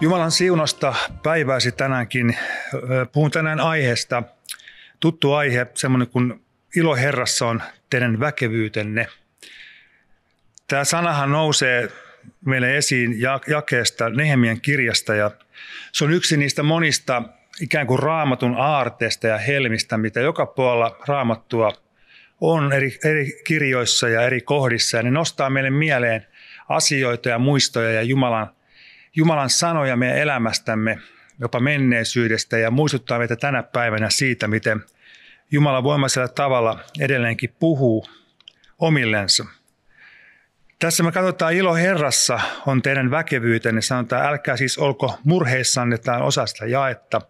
Jumalan siunasta päivääsi tänäänkin. Puhun tänään aiheesta. Tuttu aihe, semmoinen kuin ilo Herrassa on teidän väkevyytenne. Tämä sanahan nousee meille esiin jakeesta nehemien kirjasta ja se on yksi niistä monista ikään kuin raamatun aarteista ja helmistä, mitä joka puolella raamattua on eri, eri kirjoissa ja eri kohdissa. Ja ne nostaa meille mieleen asioita ja muistoja ja Jumalan Jumalan sanoja meidän elämästämme, jopa menneisyydestä ja muistuttaa meitä tänä päivänä siitä, miten Jumala voimaisella tavalla edelleenkin puhuu omillensa. Tässä me katsotaan ilo Herrassa on teidän väkevyytenne. Sanotaan, älkää siis olko murheissanne, tämä on osa sitä jaetta.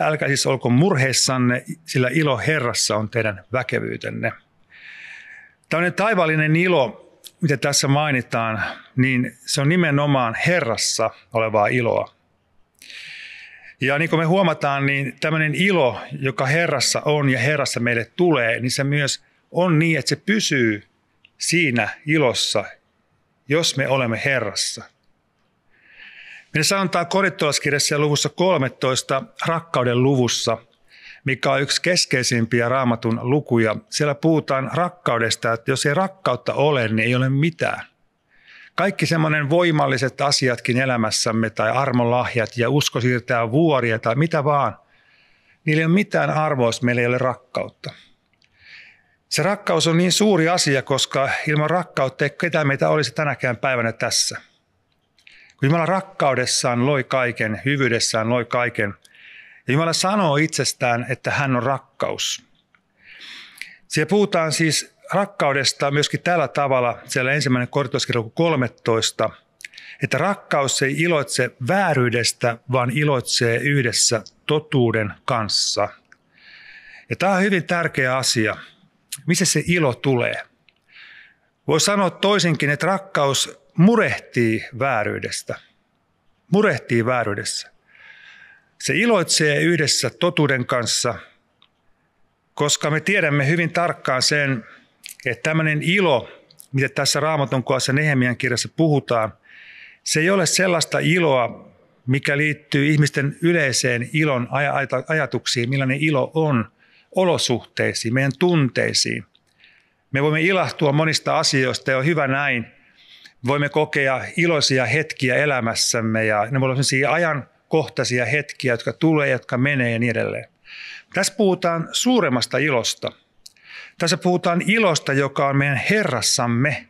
Älkää siis olko murheissanne, sillä ilo Herrassa on teidän väkevyytenne. Tällainen taivaallinen ilo mitä tässä mainitaan, niin se on nimenomaan Herrassa olevaa iloa. Ja niin kuin me huomataan, niin tämmöinen ilo, joka Herrassa on ja Herrassa meille tulee, niin se myös on niin, että se pysyy siinä ilossa, jos me olemme Herrassa. Meidän sanotaan Korinttolaskirjassa luvussa 13 rakkauden luvussa – mikä on yksi keskeisimpiä raamatun lukuja. Siellä puhutaan rakkaudesta, että jos ei rakkautta ole, niin ei ole mitään. Kaikki semmoinen voimalliset asiatkin elämässämme tai armolahjat ja usko siirtää vuoria tai mitä vaan, niillä ei ole mitään arvoa, jos meillä ei ole rakkautta. Se rakkaus on niin suuri asia, koska ilman rakkautta ei ketään meitä olisi tänäkään päivänä tässä. Kun Jumala rakkaudessaan loi kaiken, hyvyydessään loi kaiken, ja Jumala sanoo itsestään, että hän on rakkaus. Siellä puhutaan siis rakkaudesta myöskin tällä tavalla, siellä ensimmäinen kortoskirja 13, että rakkaus ei iloitse vääryydestä, vaan iloitsee yhdessä totuuden kanssa. Ja tämä on hyvin tärkeä asia. Missä se ilo tulee? Voi sanoa toisinkin, että rakkaus murehtii vääryydestä. Murehtii vääryydessä. Se iloitsee yhdessä totuuden kanssa, koska me tiedämme hyvin tarkkaan sen, että tämmöinen ilo, mitä tässä Raamatun kohdassa Nehemian kirjassa puhutaan, se ei ole sellaista iloa, mikä liittyy ihmisten yleiseen ilon ajatuksiin, millainen ilo on olosuhteisiin, meidän tunteisiin. Me voimme ilahtua monista asioista ja on hyvä näin. Voimme kokea iloisia hetkiä elämässämme ja ne voivat olla sellaisia ajan kohtaisia hetkiä, jotka tulee, jotka menee ja niin edelleen. Tässä puhutaan suuremmasta ilosta. Tässä puhutaan ilosta, joka on meidän Herrassamme.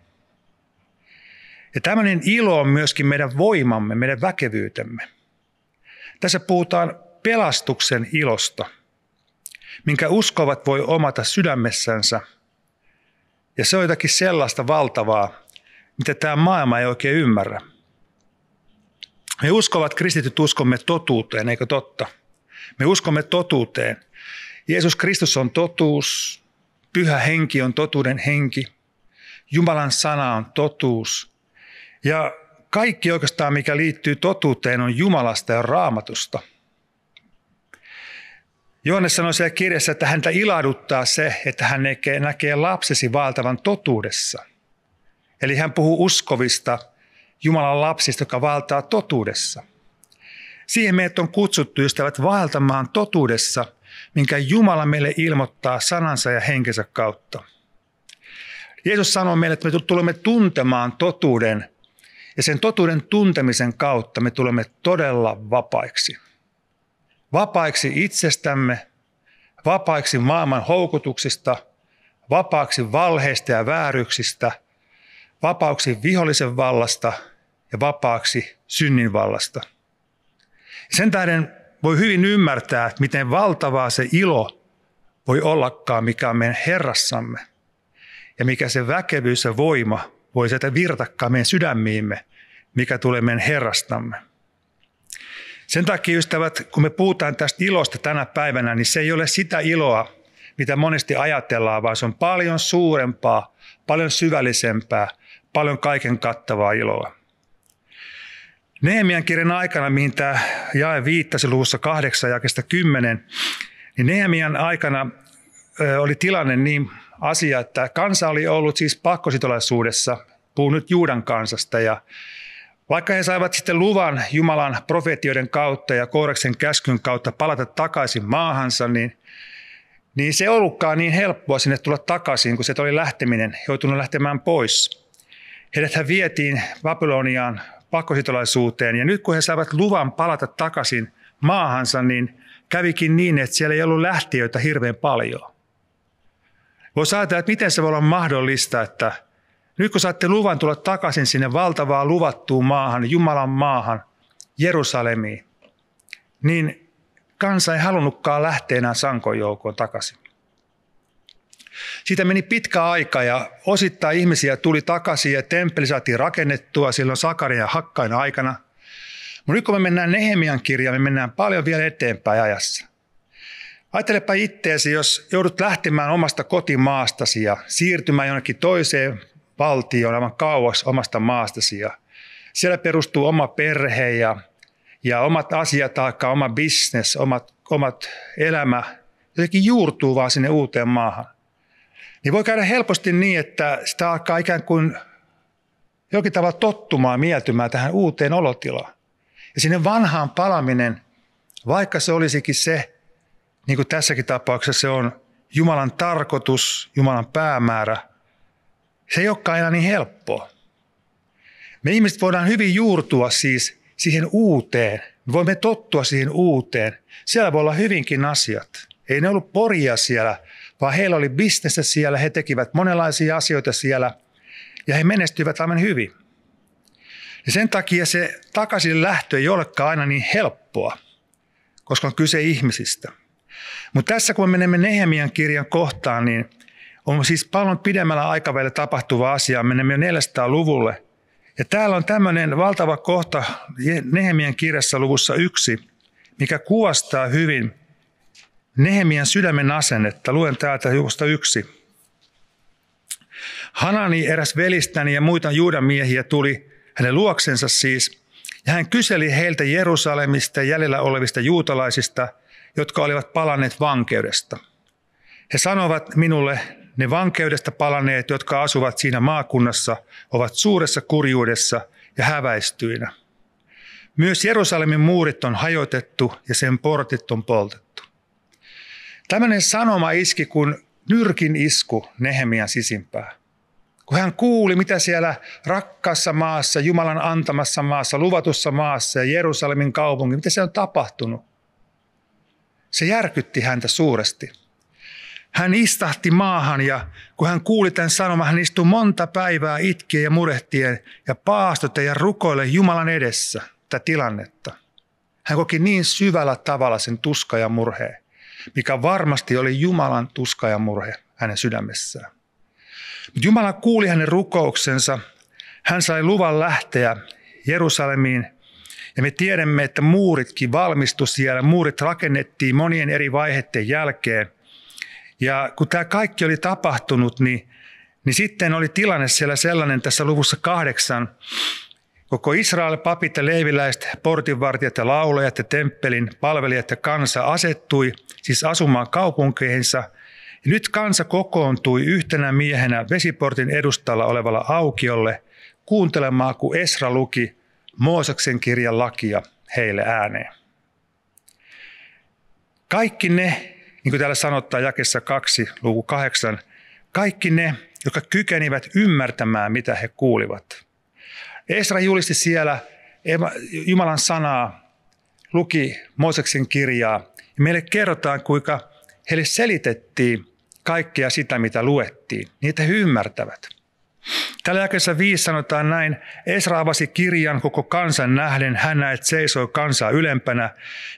Ja tämmöinen ilo on myöskin meidän voimamme, meidän väkevyytemme. Tässä puhutaan pelastuksen ilosta, minkä uskovat voi omata sydämessänsä. Ja se on jotakin sellaista valtavaa, mitä tämä maailma ei oikein ymmärrä. Me uskovat kristityt uskomme totuuteen, eikö totta? Me uskomme totuuteen. Jeesus Kristus on totuus, pyhä henki on totuuden henki, Jumalan sana on totuus. Ja kaikki oikeastaan, mikä liittyy totuuteen, on Jumalasta ja raamatusta. Johannes sanoi siellä kirjassa, että häntä ilahduttaa se, että hän näkee, näkee lapsesi valtavan totuudessa. Eli hän puhuu uskovista – Jumalan lapsista, joka valtaa totuudessa. Siihen meidät on kutsuttu ystävät vaeltamaan totuudessa, minkä Jumala meille ilmoittaa sanansa ja henkensä kautta. Jeesus sanoo meille, että me tulemme tuntemaan totuuden ja sen totuuden tuntemisen kautta me tulemme todella vapaiksi. Vapaiksi itsestämme, vapaiksi maailman houkutuksista, vapaaksi valheista ja vääryksistä, vapauksi vihollisen vallasta – ja vapaaksi vallasta. Sen tähden voi hyvin ymmärtää, että miten valtavaa se ilo voi ollakaan, mikä on meidän Herrassamme. Ja mikä se väkevyys ja voima voi sieltä virtakkaa meidän sydämiimme, mikä tulee meidän Herrastamme. Sen takia, ystävät, kun me puhutaan tästä ilosta tänä päivänä, niin se ei ole sitä iloa, mitä monesti ajatellaan, vaan se on paljon suurempaa, paljon syvällisempää, paljon kaiken kattavaa iloa. Nehemian kirjan aikana, mihin tämä jae viittasi luvussa 8 jakesta 10, niin Nehemian aikana oli tilanne niin asia, että kansa oli ollut siis pakkositolaisuudessa, puhun nyt Juudan kansasta, ja vaikka he saivat sitten luvan Jumalan profetioiden kautta ja Kooreksen käskyn kautta palata takaisin maahansa, niin, niin se ei ollutkaan niin helppoa sinne tulla takaisin, kun se oli lähteminen, joutunut lähtemään pois. Heidät vietiin Babyloniaan pakkositolaisuuteen. Ja nyt kun he saivat luvan palata takaisin maahansa, niin kävikin niin, että siellä ei ollut lähtiöitä hirveän paljon. Voi ajatella, että miten se voi olla mahdollista, että nyt kun saatte luvan tulla takaisin sinne valtavaa luvattuun maahan, Jumalan maahan, Jerusalemiin, niin kansa ei halunnutkaan lähteä enää sankojoukoon takaisin. Siitä meni pitkä aika ja osittain ihmisiä tuli takaisin ja temppeli saatiin rakennettua silloin sakarin ja Hakkain aikana. Mutta nyt kun me mennään Nehemian kirjaan, me mennään paljon vielä eteenpäin ajassa. Ajattelepa itteesi, jos joudut lähtemään omasta kotimaastasi ja siirtymään jonnekin toiseen valtioon aivan kauas omasta maastasi. Ja siellä perustuu oma perhe ja, ja omat asiataakka, oma business, omat, omat elämä. Jotenkin juurtuu vaan sinne uuteen maahan niin voi käydä helposti niin, että sitä alkaa ikään kuin jokin tavalla tottumaan, mieltymään tähän uuteen olotilaan. Ja sinne vanhaan palaminen, vaikka se olisikin se, niin kuin tässäkin tapauksessa se on Jumalan tarkoitus, Jumalan päämäärä, se ei olekaan aina niin helppoa. Me ihmiset voidaan hyvin juurtua siis siihen uuteen. Me voimme tottua siihen uuteen. Siellä voi olla hyvinkin asiat. Ei ne ollut poria siellä vaan heillä oli bisnestä siellä, he tekivät monenlaisia asioita siellä ja he menestyivät aivan hyvin. Ja sen takia se takaisin lähtö ei olekaan aina niin helppoa, koska on kyse ihmisistä. Mutta tässä kun menemme Nehemian kirjan kohtaan, niin on siis paljon pidemmällä aikavälillä tapahtuva asia. Menemme jo 400-luvulle. Ja täällä on tämmöinen valtava kohta Nehemian kirjassa luvussa yksi, mikä kuvastaa hyvin Nehemian sydämen asennetta. Luen täältä juosta yksi. Hanani, eräs velistäni ja muita juudan miehiä tuli hänen luoksensa siis, ja hän kyseli heiltä Jerusalemista ja jäljellä olevista juutalaisista, jotka olivat palanneet vankeudesta. He sanovat minulle, ne vankeudesta palaneet, jotka asuvat siinä maakunnassa, ovat suuressa kurjuudessa ja häväistyinä. Myös Jerusalemin muurit on hajotettu ja sen portit on poltettu. Tämmöinen sanoma iski kuin nyrkin isku Nehemian sisimpää. Kun hän kuuli, mitä siellä rakkaassa maassa, Jumalan antamassa maassa, luvatussa maassa ja Jerusalemin kaupungin, mitä se on tapahtunut. Se järkytti häntä suuresti. Hän istahti maahan ja kun hän kuuli tämän sanoman, hän istui monta päivää itkien ja murehtien ja paastote ja rukoille Jumalan edessä tätä tilannetta. Hän koki niin syvällä tavalla sen tuska ja murheen mikä varmasti oli Jumalan tuska ja murhe hänen sydämessään. Mutta Jumala kuuli hänen rukouksensa. Hän sai luvan lähteä Jerusalemiin ja me tiedämme, että muuritkin valmistu siellä. Muurit rakennettiin monien eri vaiheiden jälkeen. Ja kun tämä kaikki oli tapahtunut, niin, niin sitten oli tilanne siellä sellainen tässä luvussa kahdeksan, Koko Israel, papit ja leiviläiset, portinvartijat ja laulajat ja temppelin palvelijat ja kansa asettui siis asumaan kaupunkeihinsa. Ja nyt kansa kokoontui yhtenä miehenä vesiportin edustalla olevalla aukiolle kuuntelemaan, kun Esra luki Mooseksen kirjan lakia heille ääneen. Kaikki ne, niin kuin täällä sanotaan jakessa 2, luku 8, kaikki ne, jotka kykenivät ymmärtämään, mitä he kuulivat – Esra julisti siellä Jumalan sanaa, luki Mooseksen kirjaa. Ja meille kerrotaan, kuinka heille selitettiin kaikkea sitä, mitä luettiin. Niitä he ymmärtävät. Tällä jälkeessä viisi sanotaan näin, Esra avasi kirjan koko kansan nähden, hän näet seisoi kansaa ylempänä,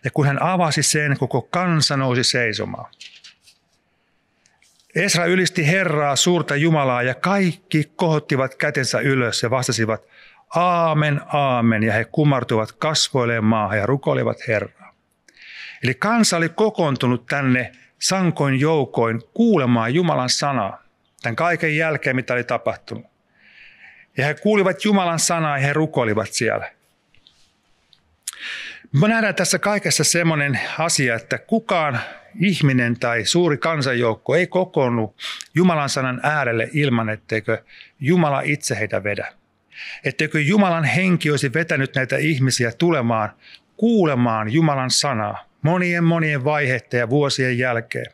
ja kun hän avasi sen, koko kansa nousi seisomaan. Esra ylisti Herraa, suurta Jumalaa, ja kaikki kohottivat kätensä ylös ja vastasivat, Aamen, aamen. Ja he kumartuivat kasvoilleen maahan ja rukoilivat Herraa. Eli kansa oli kokoontunut tänne sankoin joukoin kuulemaan Jumalan sanaa tämän kaiken jälkeen, mitä oli tapahtunut. Ja he kuulivat Jumalan sanaa ja he rukoilivat siellä. Mä nähdään tässä kaikessa semmoinen asia, että kukaan ihminen tai suuri kansanjoukko ei kokoonnut Jumalan sanan äärelle ilman, etteikö Jumala itse heitä vedä. Etteikö Jumalan henki olisi vetänyt näitä ihmisiä tulemaan kuulemaan Jumalan sanaa monien monien vaiheiden ja vuosien jälkeen.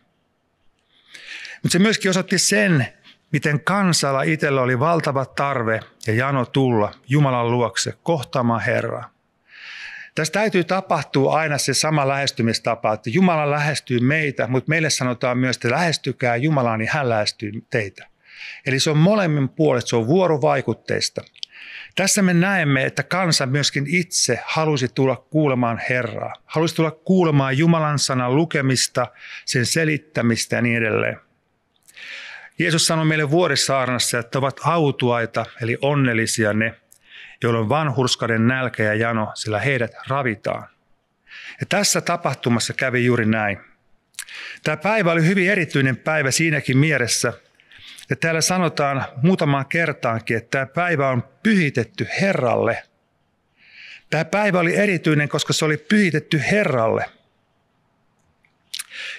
Mutta se myöskin osoitti sen, miten kansalla itsellä oli valtava tarve ja jano tulla Jumalan luokse kohtaamaan Herraa. Tässä täytyy tapahtua aina se sama lähestymistapa, että Jumala lähestyy meitä, mutta meille sanotaan myös, että lähestykää Jumalaa, niin hän lähestyy teitä. Eli se on molemmin puolet, se on vuorovaikutteista. Tässä me näemme, että kansa myöskin itse halusi tulla kuulemaan Herraa. Halusi tulla kuulemaan Jumalan sanan lukemista, sen selittämistä ja niin edelleen. Jeesus sanoi meille vuorisaarnassa, että ovat autuaita, eli onnellisia ne, joilla on vanhurskauden nälkä ja jano, sillä heidät ravitaan. Ja tässä tapahtumassa kävi juuri näin. Tämä päivä oli hyvin erityinen päivä siinäkin mielessä, ja täällä sanotaan muutamaan kertaankin, että tämä päivä on pyhitetty Herralle. Tämä päivä oli erityinen, koska se oli pyhitetty Herralle.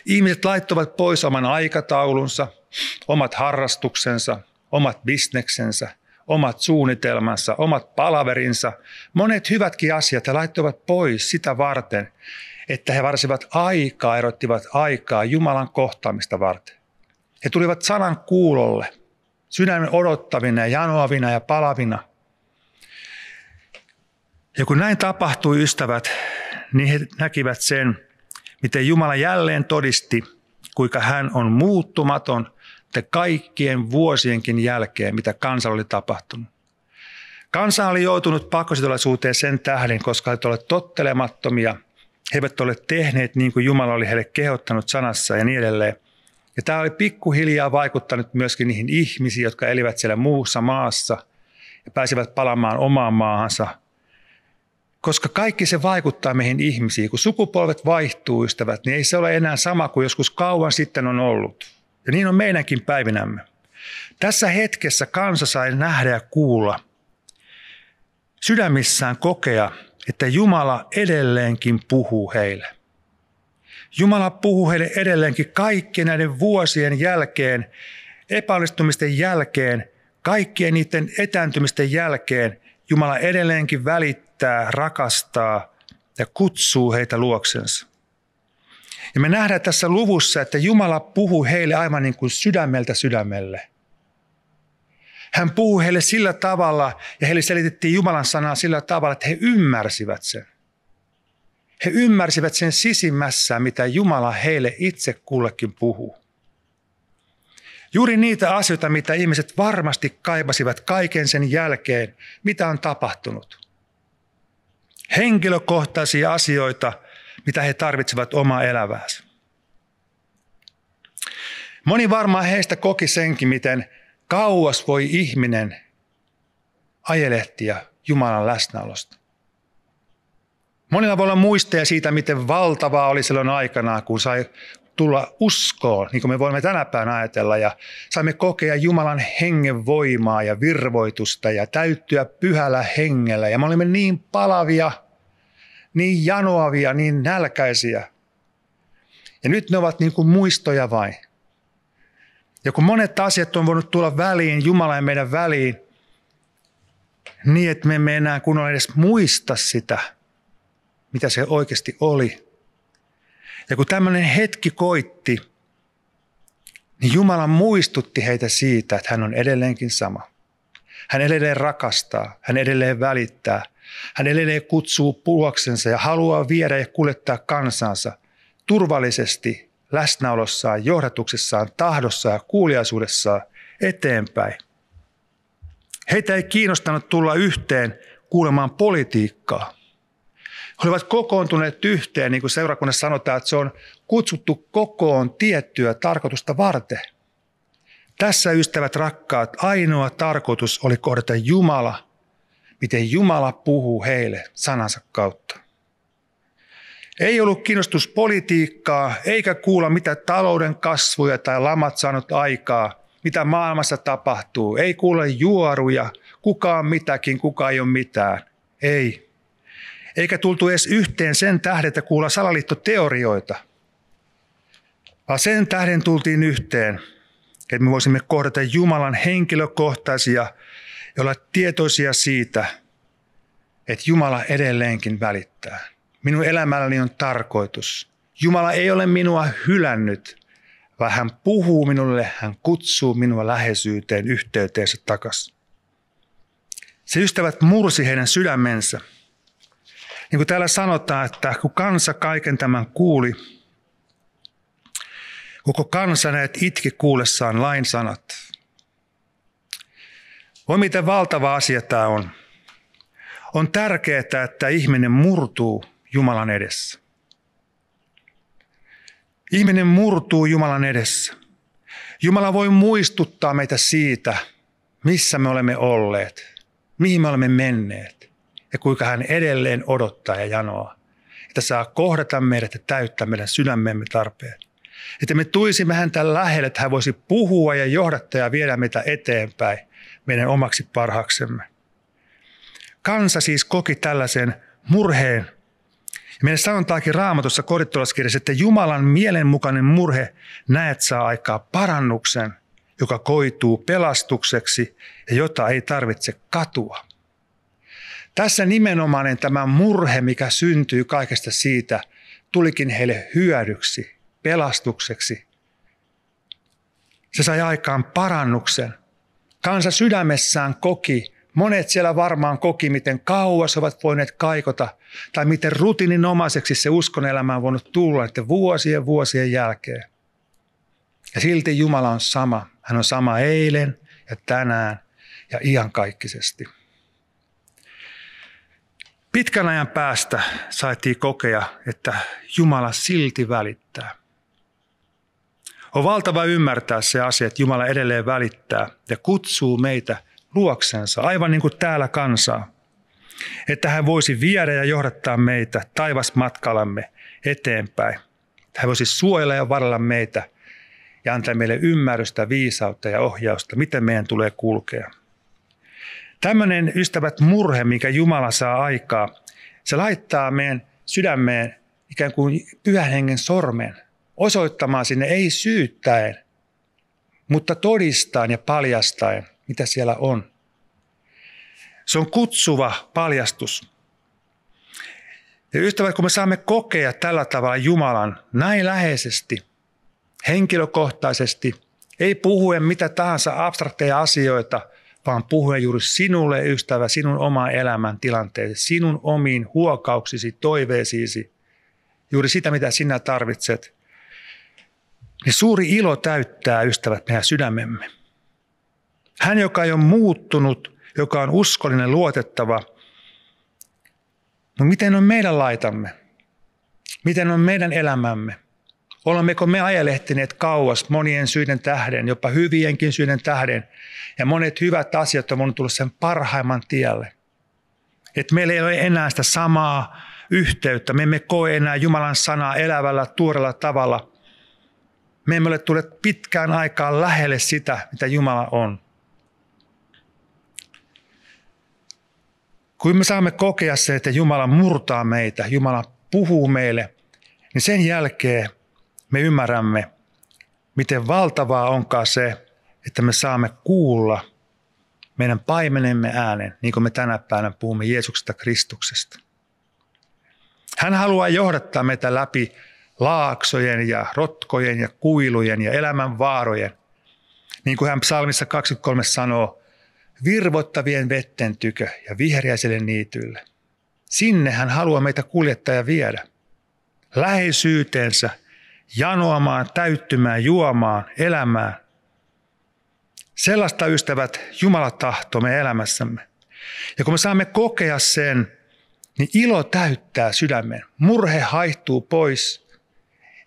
Ihmiset laittoivat pois oman aikataulunsa, omat harrastuksensa, omat bisneksensä, omat suunnitelmansa, omat palaverinsa. Monet hyvätkin asiat he laittoivat pois sitä varten, että he varsivat aikaa, erottivat aikaa Jumalan kohtaamista varten. He tulivat sanan kuulolle, sydämen odottavina ja janoavina ja palavina. Ja kun näin tapahtui, ystävät, niin he näkivät sen, miten Jumala jälleen todisti, kuinka hän on muuttumaton te kaikkien vuosienkin jälkeen, mitä kansa oli tapahtunut. Kansa oli joutunut pakkositolaisuuteen sen tähden, koska he olivat tottelemattomia, he eivät ole tehneet niin kuin Jumala oli heille kehottanut sanassa ja niin edelleen. Ja tämä oli pikkuhiljaa vaikuttanut myöskin niihin ihmisiin, jotka elivät siellä muussa maassa ja pääsivät palamaan omaan maahansa. Koska kaikki se vaikuttaa meihin ihmisiin. Kun sukupolvet vaihtuu, ystävät, niin ei se ole enää sama kuin joskus kauan sitten on ollut. Ja niin on meidänkin päivinämme. Tässä hetkessä kansa sai nähdä ja kuulla, sydämissään kokea, että Jumala edelleenkin puhuu heille. Jumala puhuu heille edelleenkin kaikkien näiden vuosien jälkeen, epäonnistumisten jälkeen, kaikkien niiden etääntymisten jälkeen. Jumala edelleenkin välittää, rakastaa ja kutsuu heitä luoksensa. Ja me nähdään tässä luvussa, että Jumala puhuu heille aivan niin kuin sydämeltä sydämelle. Hän puhuu heille sillä tavalla, ja heille selitettiin Jumalan sanaa sillä tavalla, että he ymmärsivät sen. He ymmärsivät sen sisimmässä, mitä Jumala heille itse kullekin puhuu. Juuri niitä asioita, mitä ihmiset varmasti kaipasivat kaiken sen jälkeen, mitä on tapahtunut. Henkilökohtaisia asioita, mitä he tarvitsevat omaa elämäänsä. Moni varmaan heistä koki senkin, miten kauas voi ihminen ajelehtia Jumalan läsnäolosta. Monilla voi olla muisteja siitä, miten valtavaa oli silloin aikana, kun sai tulla uskoon, niin kuin me voimme tänä päivänä ajatella, ja saimme kokea Jumalan hengen voimaa ja virvoitusta ja täyttyä pyhällä hengellä. Ja me olimme niin palavia, niin janoavia, niin nälkäisiä. Ja nyt ne ovat niin kuin muistoja vain. Ja kun monet asiat on voinut tulla väliin, Jumala ja meidän väliin, niin että me emme enää kunnolla edes muista sitä – mitä se oikeasti oli. Ja kun tämmöinen hetki koitti, niin Jumala muistutti heitä siitä, että hän on edelleenkin sama. Hän edelleen rakastaa, hän edelleen välittää, hän edelleen kutsuu puoloksensa ja haluaa viedä ja kuljettaa kansansa turvallisesti läsnäolossaan, johdatuksessaan, tahdossaan ja kuuliaisuudessaan eteenpäin. Heitä ei kiinnostanut tulla yhteen kuulemaan politiikkaa. He olivat kokoontuneet yhteen, niin kuin seurakunnassa sanotaan, että se on kutsuttu kokoon tiettyä tarkoitusta varten. Tässä ystävät rakkaat, ainoa tarkoitus oli kohdata Jumala, miten Jumala puhuu heille sanansa kautta. Ei ollut kiinnostus politiikkaa, eikä kuulla mitä talouden kasvuja tai lamat saanut aikaa, mitä maailmassa tapahtuu. Ei kuule juoruja, kukaan mitäkin, kuka ei ole mitään. Ei eikä tultu edes yhteen sen tähden, että kuulla salaliittoteorioita, vaan sen tähden tultiin yhteen, että me voisimme kohdata Jumalan henkilökohtaisia ja olla tietoisia siitä, että Jumala edelleenkin välittää. Minun elämälläni on tarkoitus. Jumala ei ole minua hylännyt, vaan hän puhuu minulle, hän kutsuu minua läheisyyteen, yhteyteensä takaisin. Se ystävät mursi heidän sydämensä – niin kuin täällä sanotaan, että kun kansa kaiken tämän kuuli, koko kansa näet itki kuullessaan lain sanat. Voi miten valtava asia tämä on. On tärkeää, että ihminen murtuu Jumalan edessä. Ihminen murtuu Jumalan edessä. Jumala voi muistuttaa meitä siitä, missä me olemme olleet, mihin me olemme menneet ja kuinka hän edelleen odottaa ja janoaa, että saa kohdata meidät ja täyttää meidän sydämemme tarpeet. Että me tuisimme häntä lähelle, että hän voisi puhua ja johdattaa ja viedä meitä eteenpäin meidän omaksi parhaaksemme. Kansa siis koki tällaisen murheen. Ja meidän sanontaakin raamatussa korittolaskirjassa, että Jumalan mielenmukainen murhe näet saa aikaa parannuksen, joka koituu pelastukseksi ja jota ei tarvitse katua. Tässä nimenomainen tämä murhe, mikä syntyy kaikesta siitä, tulikin heille hyödyksi, pelastukseksi. Se sai aikaan parannuksen. Kansa sydämessään koki, monet siellä varmaan koki, miten kauas ovat voineet kaikota tai miten rutiininomaiseksi se uskonelämä on voinut tulla että vuosien vuosien jälkeen. Ja silti Jumala on sama. Hän on sama eilen ja tänään ja iankaikkisesti. Pitkän ajan päästä saatiin kokea, että Jumala silti välittää. On valtava ymmärtää se asia, että Jumala edelleen välittää ja kutsuu meitä luoksensa, aivan niin kuin täällä kansaa, että hän voisi viedä ja johdattaa meitä taivasmatkallamme eteenpäin. Hän voisi suojella ja varalla meitä ja antaa meille ymmärrystä, viisautta ja ohjausta, miten meidän tulee kulkea. Tämmöinen, ystävät, murhe, mikä Jumala saa aikaa, se laittaa meidän sydämeen ikään kuin pyhän hengen sormen osoittamaan sinne, ei syyttäen, mutta todistaen ja paljastaen, mitä siellä on. Se on kutsuva paljastus. Ja ystävät, kun me saamme kokea tällä tavalla Jumalan näin läheisesti, henkilökohtaisesti, ei puhuen mitä tahansa abstrakteja asioita – vaan puhua juuri sinulle, ystävä, sinun omaan elämän tilanteesi, sinun omiin huokauksisi, toiveisiisi, juuri sitä, mitä sinä tarvitset. Niin suuri ilo täyttää, ystävät, meidän sydämemme. Hän, joka ei ole muuttunut, joka on uskollinen, luotettava. Mutta no miten on meidän laitamme? Miten on meidän elämämme? Olemmeko me ajelehtineet kauas monien syiden tähden, jopa hyvienkin syiden tähden, ja monet hyvät asiat on voinut tulla sen parhaimman tielle. Että meillä ei ole enää sitä samaa yhteyttä, me emme koe enää Jumalan sanaa elävällä, tuorella tavalla. Me emme ole tulleet pitkään aikaan lähelle sitä, mitä Jumala on. Kun me saamme kokea se, että Jumala murtaa meitä, Jumala puhuu meille, niin sen jälkeen me ymmärrämme, miten valtavaa onkaan se, että me saamme kuulla meidän paimenemme äänen, niin kuin me tänä päivänä puhumme Jeesuksesta Kristuksesta. Hän haluaa johdattaa meitä läpi laaksojen ja rotkojen ja kuilujen ja elämän vaarojen. Niin kuin hän psalmissa 23 sanoo, virvottavien vetten tykö ja vihreäiselle niitylle. Sinne hän haluaa meitä kuljettaa ja viedä. Läheisyyteensä janoamaan, täyttymään, juomaan, elämään. Sellaista ystävät Jumala tahto me elämässämme. Ja kun me saamme kokea sen, niin ilo täyttää sydämen. Murhe haihtuu pois.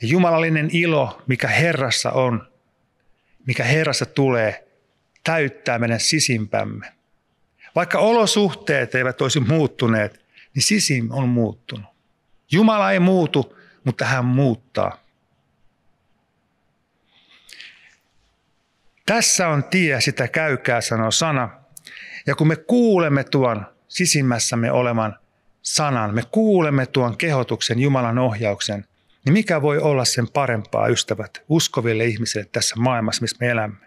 Ja jumalallinen ilo, mikä Herrassa on, mikä Herrassa tulee, täyttää meidän sisimpämme. Vaikka olosuhteet eivät olisi muuttuneet, niin sisim on muuttunut. Jumala ei muutu, mutta hän muuttaa. Tässä on tie, sitä käykää, sanoo sana. Ja kun me kuulemme tuon sisimmässämme olevan sanan, me kuulemme tuon kehotuksen, Jumalan ohjauksen, niin mikä voi olla sen parempaa, ystävät, uskoville ihmisille tässä maailmassa, missä me elämme?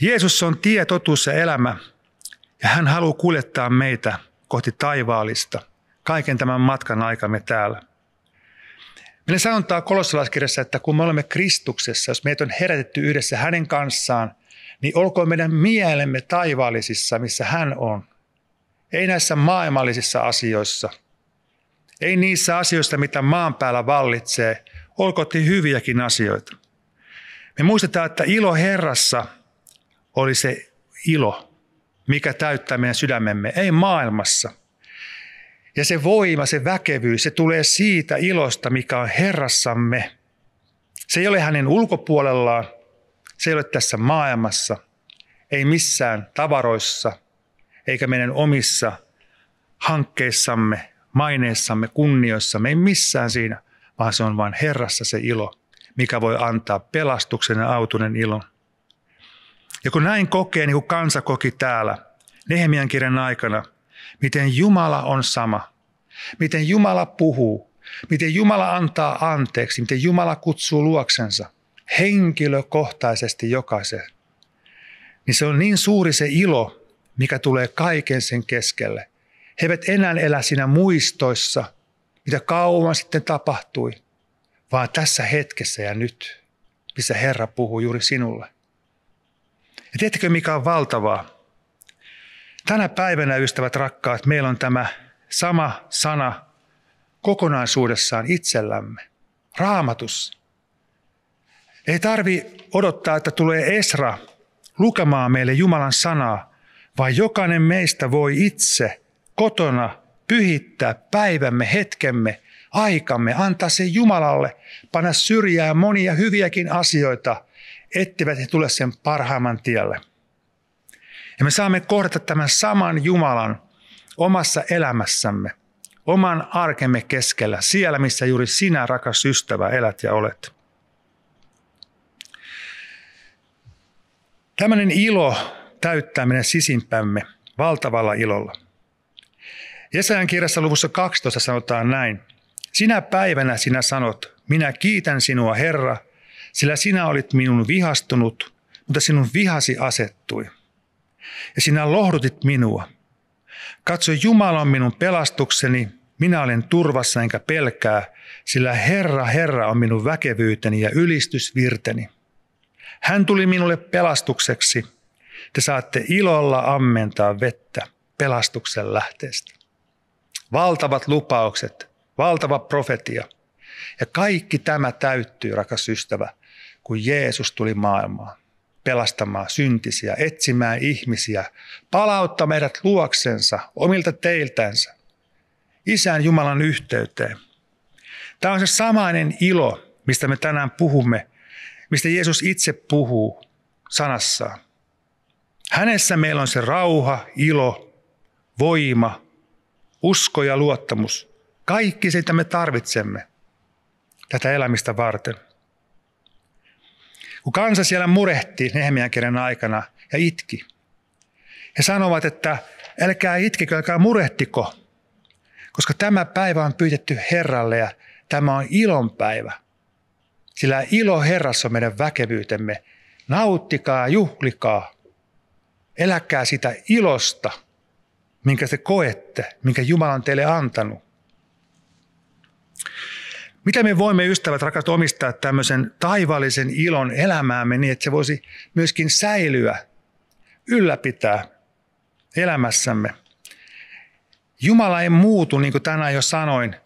Jeesus on tie, totuus ja elämä, ja hän haluaa kuljettaa meitä kohti taivaallista kaiken tämän matkan aikamme täällä. Meillä sanotaan kolossalaiskirjassa, että kun me olemme Kristuksessa, jos meitä on herätetty yhdessä hänen kanssaan, niin olkoon meidän mielemme taivaallisissa, missä hän on. Ei näissä maailmallisissa asioissa. Ei niissä asioissa, mitä maan päällä vallitsee. Olkoon hyviäkin asioita. Me muistetaan, että ilo Herrassa oli se ilo, mikä täyttää meidän sydämemme. Ei maailmassa – ja se voima, se väkevyys, se tulee siitä ilosta, mikä on Herrassamme. Se ei ole hänen ulkopuolellaan, se ei ole tässä maailmassa, ei missään tavaroissa, eikä meidän omissa hankkeissamme, maineissamme, kunnioissamme, ei missään siinä, vaan se on vain Herrassa se ilo, mikä voi antaa pelastuksen ja autunen ilon. Ja kun näin kokee, niin kuin kansa koki täällä Nehemian kirjan aikana – miten Jumala on sama, miten Jumala puhuu, miten Jumala antaa anteeksi, miten Jumala kutsuu luoksensa henkilökohtaisesti jokaisen, niin se on niin suuri se ilo, mikä tulee kaiken sen keskelle. He eivät enää elä siinä muistoissa, mitä kauan sitten tapahtui, vaan tässä hetkessä ja nyt, missä Herra puhuu juuri sinulle. Ja tiedätkö, mikä on valtavaa? Tänä päivänä, ystävät rakkaat, meillä on tämä sama sana kokonaisuudessaan itsellämme. Raamatus. Ei tarvi odottaa, että tulee Esra lukemaan meille Jumalan sanaa, vaan jokainen meistä voi itse kotona pyhittää päivämme, hetkemme, aikamme, antaa se Jumalalle, panna syrjään monia hyviäkin asioita, etteivät he tule sen parhaimman tielle. Ja me saamme kohdata tämän saman Jumalan omassa elämässämme, oman arkemme keskellä, siellä missä juuri sinä, rakas ystävä, elät ja olet. Tämmöinen ilo täyttää meidän sisimpämme valtavalla ilolla. Jesajan kirjassa luvussa 12 sanotaan näin. Sinä päivänä sinä sanot, minä kiitän sinua Herra, sillä sinä olit minun vihastunut, mutta sinun vihasi asettui ja sinä lohdutit minua. Katso, Jumala on minun pelastukseni, minä olen turvassa enkä pelkää, sillä Herra, Herra on minun väkevyyteni ja ylistysvirteni. Hän tuli minulle pelastukseksi. Te saatte ilolla ammentaa vettä pelastuksen lähteestä. Valtavat lupaukset, valtava profetia. Ja kaikki tämä täyttyy, rakas ystävä, kun Jeesus tuli maailmaan pelastamaan syntisiä, etsimään ihmisiä, palauttaa meidät luoksensa, omilta teiltänsä, Isän Jumalan yhteyteen. Tämä on se samainen ilo, mistä me tänään puhumme, mistä Jeesus itse puhuu sanassaan. Hänessä meillä on se rauha, ilo, voima, usko ja luottamus. Kaikki sitä me tarvitsemme tätä elämistä varten. Kun kansa siellä murehti Nehemian kirjan aikana ja itki. He sanovat, että älkää itkikö, älkää murehtiko, koska tämä päivä on pyytetty Herralle ja tämä on ilon päivä. Sillä ilo Herrassa on meidän väkevyytemme. Nauttikaa, juhlikaa. Eläkää sitä ilosta, minkä te koette, minkä Jumala on teille antanut. Mitä me voimme, ystävät rakastaa omistaa tämmöisen taivaallisen ilon elämäämme niin, että se voisi myöskin säilyä, ylläpitää elämässämme? Jumala ei muutu, niin kuin tänään jo sanoin,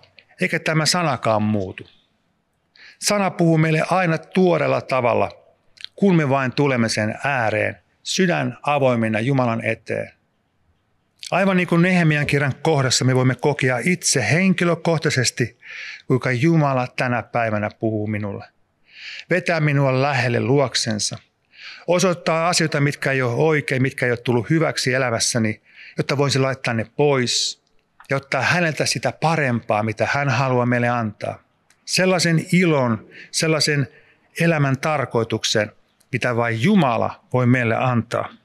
eikä tämä sanakaan muutu. Sana puhuu meille aina tuorella tavalla, kun me vain tulemme sen ääreen, sydän avoimena Jumalan eteen. Aivan niin kuin Nehemian kirjan kohdassa me voimme kokea itse henkilökohtaisesti, kuinka Jumala tänä päivänä puhuu minulle. Vetää minua lähelle luoksensa. Osoittaa asioita, mitkä ei ole oikein, mitkä ei ole tullut hyväksi elämässäni, jotta voisin laittaa ne pois ja ottaa häneltä sitä parempaa, mitä hän haluaa meille antaa. Sellaisen ilon, sellaisen elämän tarkoituksen, mitä vain Jumala voi meille antaa.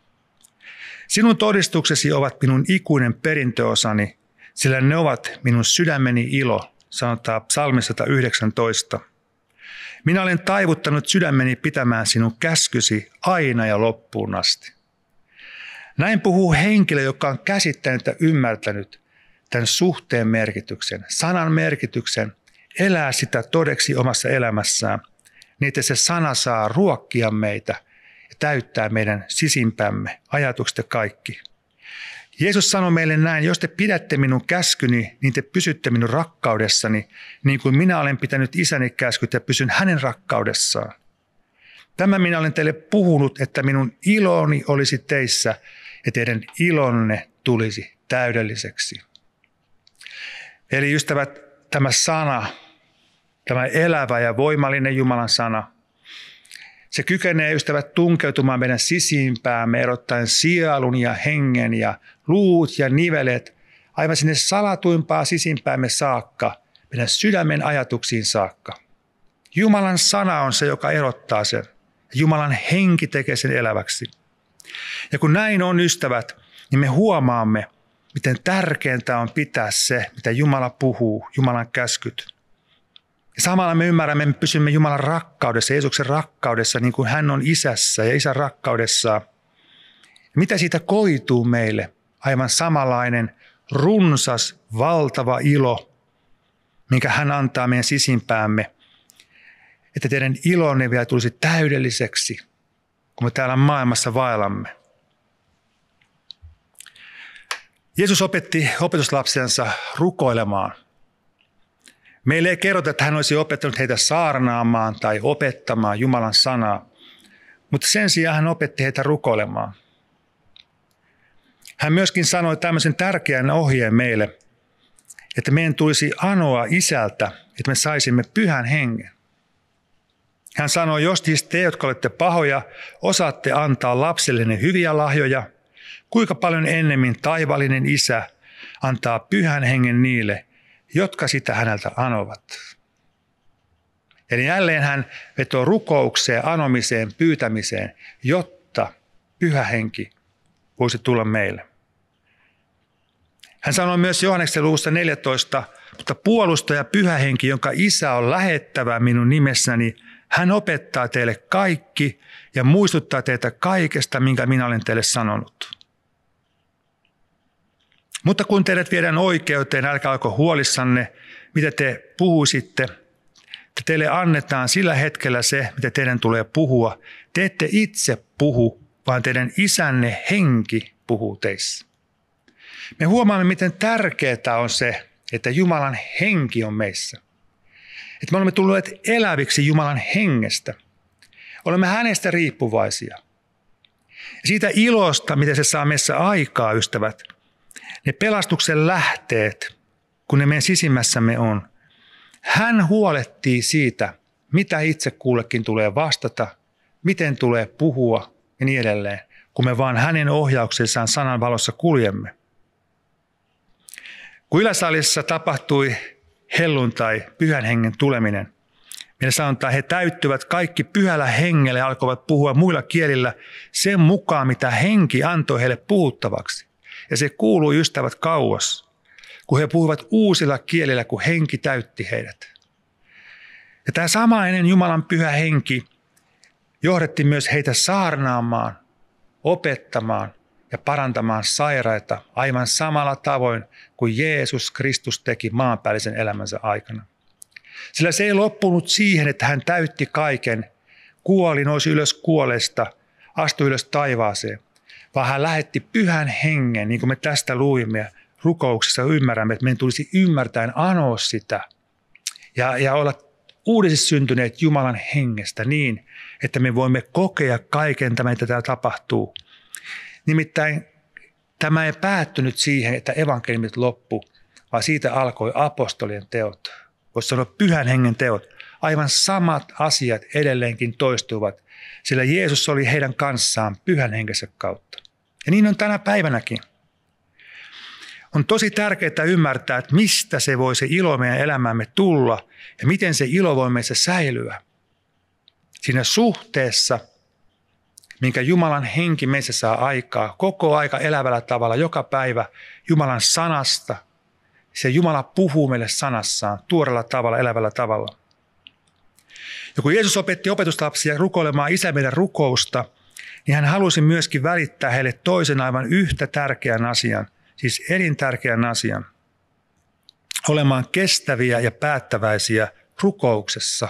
Sinun todistuksesi ovat minun ikuinen perintöosani, sillä ne ovat minun sydämeni ilo, sanotaan psalmi 119. Minä olen taivuttanut sydämeni pitämään sinun käskysi aina ja loppuun asti. Näin puhuu henkilö, joka on käsittänyt ja ymmärtänyt tämän suhteen merkityksen, sanan merkityksen, elää sitä todeksi omassa elämässään, niin että se sana saa ruokkia meitä täyttää meidän sisimpämme, ajatukset ja kaikki. Jeesus sanoi meille näin, jos te pidätte minun käskyni, niin te pysytte minun rakkaudessani, niin kuin minä olen pitänyt isäni käskyt ja pysyn hänen rakkaudessaan. Tämä minä olen teille puhunut, että minun iloni olisi teissä ja teidän ilonne tulisi täydelliseksi. Eli ystävät, tämä sana, tämä elävä ja voimallinen Jumalan sana – se kykenee ystävät tunkeutumaan meidän sisimpäämme, erottaen sielun ja hengen ja luut ja nivelet aivan sinne salatuimpaa sisimpäämme saakka, meidän sydämen ajatuksiin saakka. Jumalan sana on se, joka erottaa sen. Jumalan henki tekee sen eläväksi. Ja kun näin on, ystävät, niin me huomaamme, miten tärkeintä on pitää se, mitä Jumala puhuu, Jumalan käskyt. Ja samalla me ymmärrämme, me pysymme Jumalan rakkaudessa, Jeesuksen rakkaudessa, niin kuin hän on isässä ja isän rakkaudessa. Mitä siitä koituu meille? Aivan samanlainen runsas, valtava ilo, minkä hän antaa meidän sisimpäämme. Että teidän ilonne vielä tulisi täydelliseksi, kun me täällä maailmassa vaellamme. Jeesus opetti opetuslapsensa rukoilemaan – Meille ei kerrota, että hän olisi opettanut heitä saarnaamaan tai opettamaan Jumalan sanaa, mutta sen sijaan hän opetti heitä rukoilemaan. Hän myöskin sanoi tämmöisen tärkeän ohjeen meille, että meidän tulisi anoa isältä, että me saisimme pyhän hengen. Hän sanoi, jos siis te, jotka olette pahoja, osaatte antaa lapsellenne hyviä lahjoja, kuinka paljon ennemmin taivallinen isä antaa pyhän hengen niille, jotka sitä häneltä anovat. Eli jälleen hän vetoo rukoukseen, anomiseen, pyytämiseen, jotta pyhä henki voisi tulla meille. Hän sanoi myös Johanneksen luvussa 14, mutta puolustaja pyhä henki, jonka isä on lähettävä minun nimessäni, hän opettaa teille kaikki ja muistuttaa teitä kaikesta, minkä minä olen teille sanonut. Mutta kun teidät viedään oikeuteen, älkää olko huolissanne, mitä te puhuisitte. Että teille annetaan sillä hetkellä se, mitä teidän tulee puhua. Te ette itse puhu, vaan teidän isänne henki puhuu teissä. Me huomaamme, miten tärkeää on se, että Jumalan henki on meissä. Että me olemme tulleet eläviksi Jumalan hengestä. Olemme hänestä riippuvaisia. Ja siitä ilosta, mitä se saa meissä aikaa, ystävät – ne pelastuksen lähteet, kun ne meidän sisimmässämme on. Hän huolehtii siitä, mitä itse kullekin tulee vastata, miten tulee puhua ja niin edelleen, kun me vaan hänen ohjauksessaan sanan valossa kuljemme. Kun yläsalissa tapahtui tai pyhän hengen tuleminen, meillä sanotaan, he täyttyvät kaikki pyhällä hengellä ja alkoivat puhua muilla kielillä sen mukaan, mitä henki antoi heille puhuttavaksi ja se kuului ystävät kauas, kun he puhuivat uusilla kielillä, kun henki täytti heidät. Ja tämä samainen Jumalan pyhä henki johdetti myös heitä saarnaamaan, opettamaan ja parantamaan sairaita aivan samalla tavoin kuin Jeesus Kristus teki maanpäällisen elämänsä aikana. Sillä se ei loppunut siihen, että hän täytti kaiken, kuoli, nousi ylös kuolesta, astui ylös taivaaseen – vaan hän lähetti pyhän hengen, niin kuin me tästä luimme rukouksessa ymmärrämme, että meidän tulisi ymmärtää anoa sitä ja, ja olla uudesti syntyneet Jumalan hengestä niin, että me voimme kokea kaiken tämän, mitä täällä tapahtuu. Nimittäin tämä ei päättynyt siihen, että evankeliumit loppu, vaan siitä alkoi apostolien teot. Voisi sanoa pyhän hengen teot. Aivan samat asiat edelleenkin toistuvat, sillä Jeesus oli heidän kanssaan pyhän hengessä kautta. Ja niin on tänä päivänäkin. On tosi tärkeää ymmärtää, että mistä se voi se ilo meidän elämämme tulla ja miten se ilo voi meissä säilyä. Siinä suhteessa, minkä Jumalan henki meissä saa aikaa, koko aika elävällä tavalla, joka päivä Jumalan sanasta. Se Jumala puhuu meille sanassaan, tuorella tavalla, elävällä tavalla. Ja kun Jeesus opetti opetuslapsia rukoilemaan Isä meidän rukousta – niin hän halusi myöskin välittää heille toisen aivan yhtä tärkeän asian, siis elintärkeän asian, olemaan kestäviä ja päättäväisiä rukouksessa,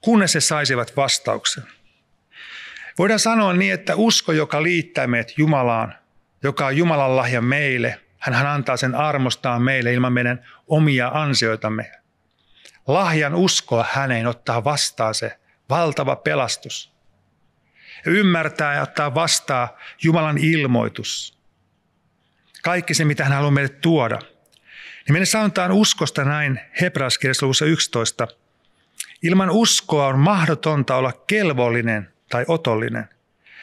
kunnes he saisivat vastauksen. Voidaan sanoa niin, että usko, joka liittää meidät Jumalaan, joka on Jumalan lahja meille, hän antaa sen armostaan meille ilman meidän omia ansioitamme. Lahjan uskoa häneen ottaa vastaan se valtava pelastus – ja ymmärtää ja ottaa vastaan Jumalan ilmoitus. Kaikki se, mitä hän haluaa meille tuoda. Niin meidän sanotaan uskosta näin Hebraiskirjassa luvussa 11. Ilman uskoa on mahdotonta olla kelvollinen tai otollinen.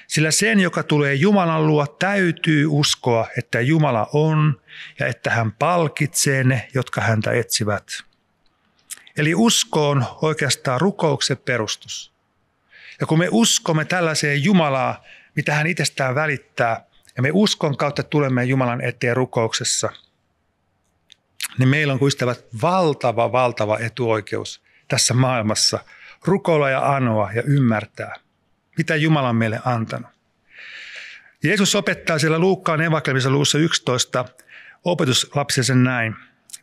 Sillä sen, joka tulee Jumalan luo, täytyy uskoa, että Jumala on ja että hän palkitsee ne, jotka häntä etsivät. Eli usko on oikeastaan rukouksen perustus. Ja kun me uskomme tällaiseen Jumalaa, mitä hän itsestään välittää, ja me uskon kautta tulemme Jumalan eteen rukouksessa, niin meillä on kuin ystävät valtava, valtava etuoikeus tässä maailmassa rukoilla ja anoa ja ymmärtää, mitä Jumala on meille antanut. Jeesus opettaa siellä Luukkaan evankeliumissa luussa 11 sen näin.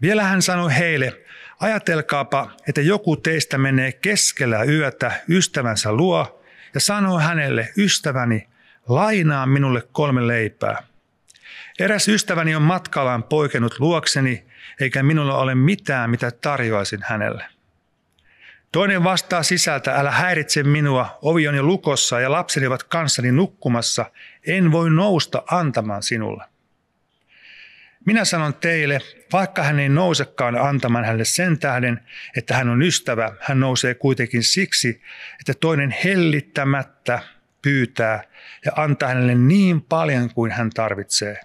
Vielä hän sanoi heille, Ajatelkaapa, että joku teistä menee keskellä yötä ystävänsä luo ja sanoo hänelle, ystäväni, lainaa minulle kolme leipää. Eräs ystäväni on matkallaan poikennut luokseni, eikä minulla ole mitään, mitä tarjoaisin hänelle. Toinen vastaa sisältä, älä häiritse minua, ovi on jo lukossa ja lapseni ovat kanssani nukkumassa, en voi nousta antamaan sinulle. Minä sanon teille, vaikka hän ei nousekaan antamaan hänelle sen tähden, että hän on ystävä, hän nousee kuitenkin siksi, että toinen hellittämättä pyytää ja antaa hänelle niin paljon kuin hän tarvitsee.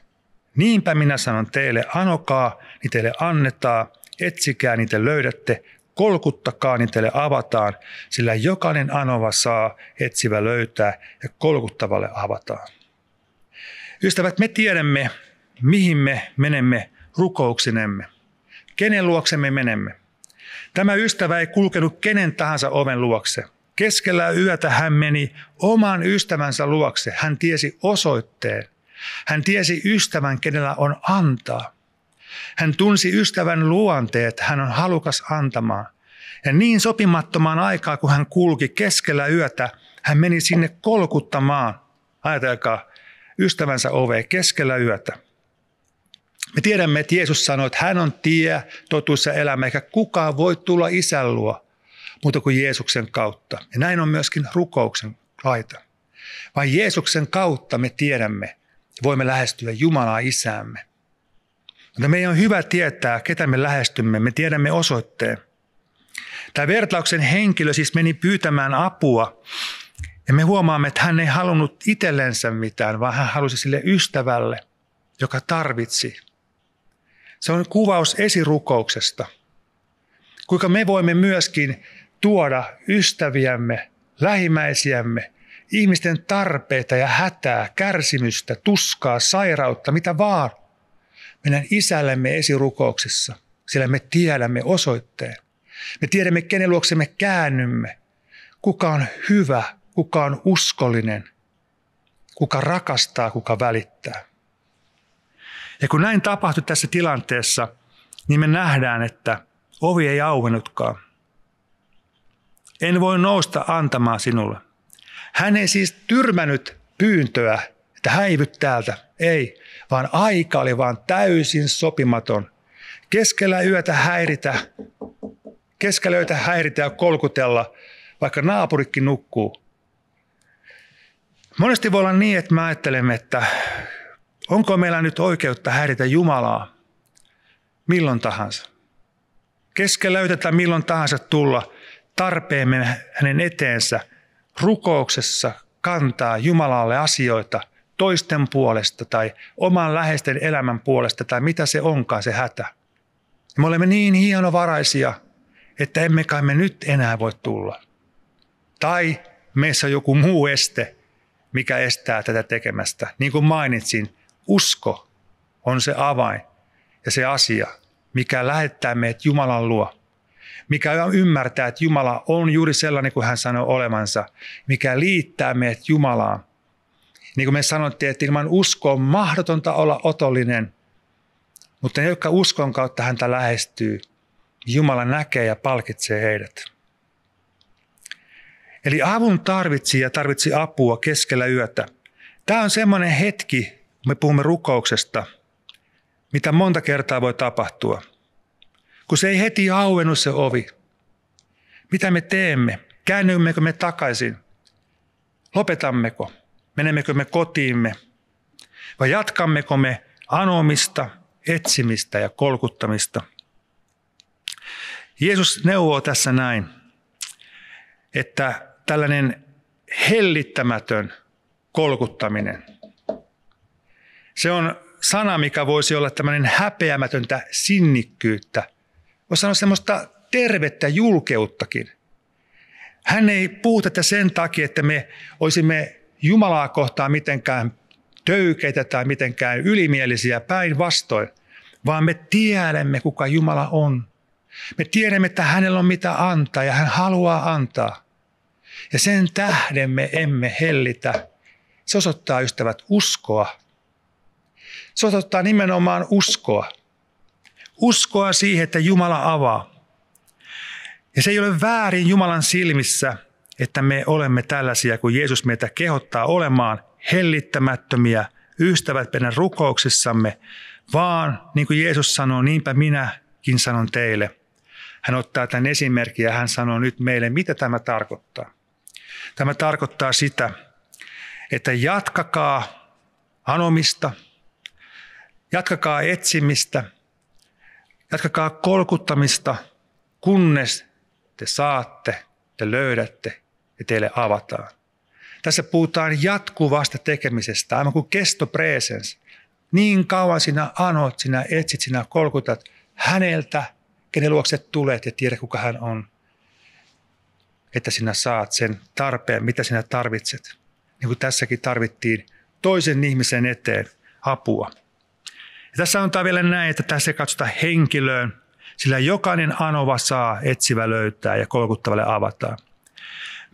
Niinpä minä sanon teille, anokaa, niin teille annetaan, etsikää, niin te löydätte, kolkuttakaa, niin teille avataan, sillä jokainen anova saa, etsivä löytää ja kolkuttavalle avataan. Ystävät, me tiedämme, mihin me menemme rukouksinemme, kenen luoksemme menemme. Tämä ystävä ei kulkenut kenen tahansa oven luokse. Keskellä yötä hän meni oman ystävänsä luokse. Hän tiesi osoitteen. Hän tiesi ystävän, kenellä on antaa. Hän tunsi ystävän luonteet, hän on halukas antamaan. Ja niin sopimattomaan aikaa, kun hän kulki keskellä yötä, hän meni sinne kolkuttamaan. Ajatelkaa, ystävänsä ove keskellä yötä. Me tiedämme, että Jeesus sanoi, että hän on tie, totuus ja elämä, eikä kukaan voi tulla isän luo muuta kuin Jeesuksen kautta. Ja näin on myöskin rukouksen laita. Vain Jeesuksen kautta me tiedämme ja voimme lähestyä Jumalaa Isäämme. Mutta meidän on hyvä tietää, ketä me lähestymme. Me tiedämme osoitteen. Tämä vertauksen henkilö siis meni pyytämään apua. Ja me huomaamme, että hän ei halunnut itsellensä mitään, vaan hän halusi sille ystävälle, joka tarvitsi se on kuvaus esirukouksesta. Kuinka me voimme myöskin tuoda ystäviämme, lähimmäisiämme, ihmisten tarpeita ja hätää, kärsimystä, tuskaa, sairautta, mitä vaan, meidän isällemme esirukouksessa, sillä me tiedämme osoitteen. Me tiedämme, kenen luokse me käännymme, kuka on hyvä, kuka on uskollinen, kuka rakastaa, kuka välittää. Ja kun näin tapahtui tässä tilanteessa, niin me nähdään, että ovi ei auennutkaan. En voi nousta antamaan sinulle. Hän ei siis tyrmännyt pyyntöä, että häivyt täältä. Ei, vaan aika oli vaan täysin sopimaton. Keskellä yötä häiritä, keskellä yötä häiritä ja kolkutella, vaikka naapurikin nukkuu. Monesti voi olla niin, että mä ajattelen, että Onko meillä nyt oikeutta häiritä Jumalaa milloin tahansa? Keskellä yritettä milloin tahansa tulla tarpeemme hänen eteensä rukouksessa kantaa Jumalalle asioita toisten puolesta tai oman läheisten elämän puolesta tai mitä se onkaan se hätä. Ja me olemme niin hienovaraisia, että emme kai me nyt enää voi tulla. Tai meissä on joku muu este, mikä estää tätä tekemästä. Niin kuin mainitsin, Usko on se avain ja se asia, mikä lähettää meidät Jumalan luo. Mikä ymmärtää, että Jumala on juuri sellainen kuin hän sanoi olemansa, Mikä liittää meidät Jumalaan. Niin kuin me sanottiin, että ilman uskoa on mahdotonta olla otollinen. Mutta ne, jotka uskon kautta häntä lähestyy, niin Jumala näkee ja palkitsee heidät. Eli avun tarvitsi ja tarvitsi apua keskellä yötä. Tämä on semmoinen hetki, me puhumme rukouksesta, mitä monta kertaa voi tapahtua. Kun se ei heti auennut se ovi, mitä me teemme? Käännymmekö me takaisin? Lopetammeko? Menemmekö me kotiimme? Vai jatkammeko me anomista, etsimistä ja kolkuttamista? Jeesus neuvoo tässä näin, että tällainen hellittämätön kolkuttaminen – se on sana, mikä voisi olla tämmöinen häpeämätöntä sinnikkyyttä. Voisi sanoa semmoista tervettä julkeuttakin. Hän ei puhu tätä sen takia, että me olisimme Jumalaa kohtaan mitenkään töykeitä tai mitenkään ylimielisiä päinvastoin, vaan me tiedämme, kuka Jumala on. Me tiedämme, että hänellä on mitä antaa ja hän haluaa antaa. Ja sen tähden me emme hellitä. Se osoittaa, ystävät, uskoa se osoittaa nimenomaan uskoa. Uskoa siihen, että Jumala avaa. Ja se ei ole väärin Jumalan silmissä, että me olemme tällaisia, kun Jeesus meitä kehottaa olemaan hellittämättömiä ystävät meidän rukouksissamme, vaan niin kuin Jeesus sanoo, niinpä minäkin sanon teille. Hän ottaa tämän esimerkin ja hän sanoo nyt meille, mitä tämä tarkoittaa. Tämä tarkoittaa sitä, että jatkakaa anomista, Jatkakaa etsimistä, jatkakaa kolkuttamista, kunnes te saatte, te löydätte ja teille avataan. Tässä puhutaan jatkuvasta tekemisestä, aivan kuin kesto presens. Niin kauan sinä anot, sinä etsit, sinä kolkutat häneltä, kenen luokse tulet ja tiedät, kuka hän on. Että sinä saat sen tarpeen, mitä sinä tarvitset. Niin kuin tässäkin tarvittiin toisen ihmisen eteen apua. Ja tässä sanotaan vielä näin, että tässä ei katsota henkilöön, sillä jokainen anova saa etsivä löytää ja kolkuttavalle avataan.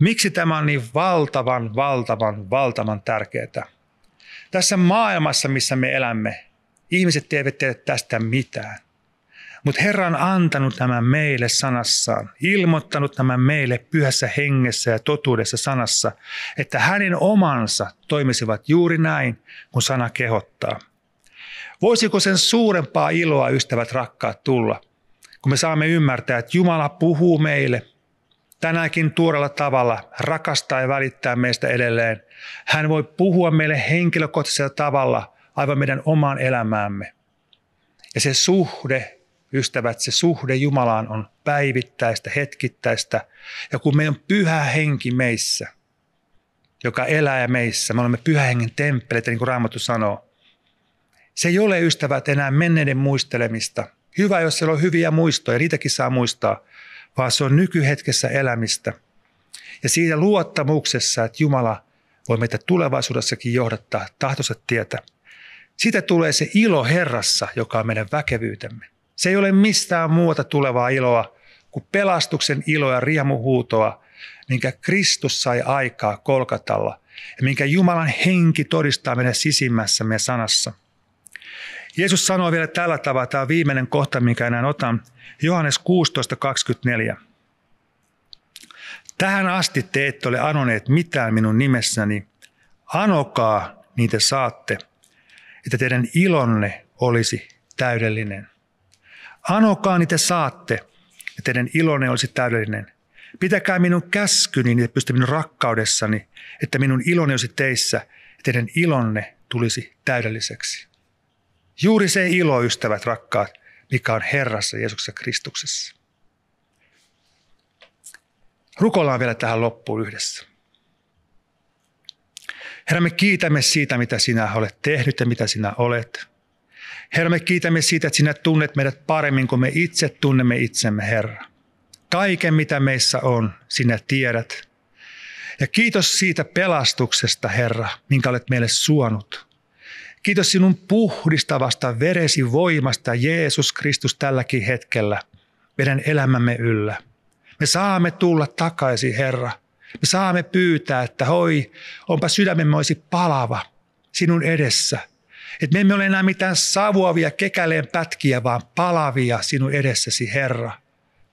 Miksi tämä on niin valtavan, valtavan, valtavan tärkeää? Tässä maailmassa, missä me elämme, ihmiset eivät tee tästä mitään. Mutta Herra on antanut nämä meille sanassaan, ilmoittanut nämä meille pyhässä hengessä ja totuudessa sanassa, että hänen omansa toimisivat juuri näin, kun sana kehottaa. Voisiko sen suurempaa iloa, ystävät rakkaat, tulla, kun me saamme ymmärtää, että Jumala puhuu meille tänäänkin tuorella tavalla, rakastaa ja välittää meistä edelleen. Hän voi puhua meille henkilökohtaisella tavalla aivan meidän omaan elämäämme. Ja se suhde, ystävät, se suhde Jumalaan on päivittäistä, hetkittäistä. Ja kun meillä on pyhä henki meissä, joka elää meissä, me olemme pyhä hengen temppeleitä, niin kuin Raamattu sanoo – se ei ole, ystävät, enää menneiden muistelemista. Hyvä, jos siellä on hyviä muistoja, niitäkin saa muistaa, vaan se on nykyhetkessä elämistä. Ja siinä luottamuksessa, että Jumala voi meitä tulevaisuudessakin johdattaa tahtonsa tietä. Siitä tulee se ilo Herrassa, joka on meidän väkevyytemme. Se ei ole mistään muuta tulevaa iloa kuin pelastuksen iloa ja riemuhuutoa, minkä Kristus sai aikaa kolkatalla ja minkä Jumalan henki todistaa meidän sisimmässämme sanassa. Jeesus sanoo vielä tällä tavalla, tämä viimeinen kohta, mikä enää otan, Johannes 16.24. Tähän asti te ette ole anoneet mitään minun nimessäni. Anokaa, niitä saatte, että teidän ilonne olisi täydellinen. Anokaa, niitä saatte, että teidän ilonne olisi täydellinen. Pitäkää minun käskyni, niin pystyy minun rakkaudessani, että minun iloni olisi teissä, että teidän ilonne tulisi täydelliseksi. Juuri se ilo, ystävät rakkaat, mikä on Herrassa Jeesuksessa Kristuksessa. Rukolaan vielä tähän loppuun yhdessä. Herra, me kiitämme siitä, mitä sinä olet tehnyt ja mitä sinä olet. Herra, me kiitämme siitä, että sinä tunnet meidät paremmin kuin me itse tunnemme itsemme, Herra. Kaiken, mitä meissä on, sinä tiedät. Ja kiitos siitä pelastuksesta, Herra, minkä olet meille suonut. Kiitos sinun puhdistavasta veresi voimasta Jeesus Kristus tälläkin hetkellä meidän elämämme yllä. Me saamme tulla takaisin, Herra. Me saamme pyytää, että hoi, onpa sydämemme olisi palava sinun edessä. Että me emme ole enää mitään savuavia kekäleen pätkiä, vaan palavia sinun edessäsi, Herra.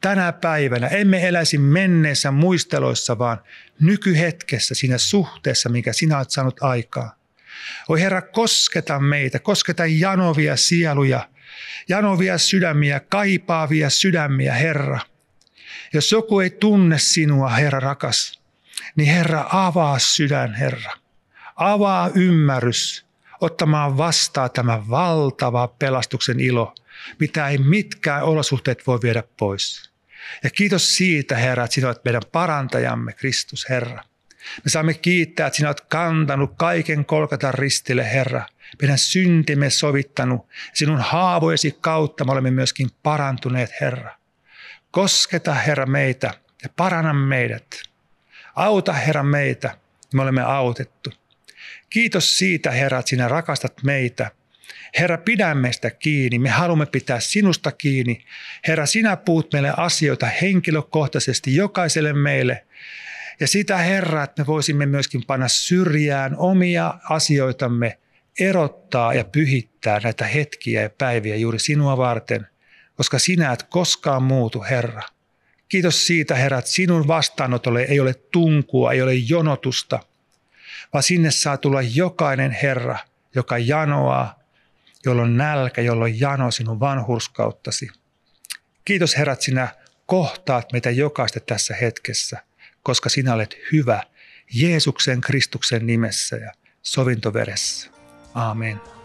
Tänä päivänä emme eläisi menneissä muisteloissa, vaan nykyhetkessä siinä suhteessa, mikä sinä olet saanut aikaa. Oi Herra, kosketa meitä, kosketa janovia sieluja, janovia sydämiä, kaipaavia sydämiä, Herra. Jos joku ei tunne sinua, Herra rakas, niin Herra, avaa sydän, Herra. Avaa ymmärrys ottamaan vastaan tämä valtava pelastuksen ilo, mitä ei mitkään olosuhteet voi viedä pois. Ja kiitos siitä, Herra, että sinä olet meidän parantajamme, Kristus, Herra. Me saamme kiittää, että sinä olet kantanut kaiken kolkata ristille, Herra. Meidän syntimme sovittanut. Sinun haavojesi kautta me olemme myöskin parantuneet, Herra. Kosketa, Herra, meitä ja paranna meidät. Auta, Herra, meitä. Me olemme autettu. Kiitos siitä, Herra, että sinä rakastat meitä. Herra, pidä meistä kiinni. Me haluamme pitää sinusta kiinni. Herra, sinä puut meille asioita henkilökohtaisesti jokaiselle meille. Ja sitä Herra, että me voisimme myöskin panna syrjään omia asioitamme, erottaa ja pyhittää näitä hetkiä ja päiviä juuri sinua varten, koska sinä et koskaan muutu, Herra. Kiitos siitä, Herra, että sinun vastaanotolle ei ole tunkua, ei ole jonotusta, vaan sinne saa tulla jokainen Herra, joka janoaa, jolloin nälkä, jolloin jano sinun vanhurskauttasi. Kiitos Herrat, sinä kohtaat meitä jokaista tässä hetkessä koska sinä olet hyvä Jeesuksen Kristuksen nimessä ja sovintoveressä. Amen.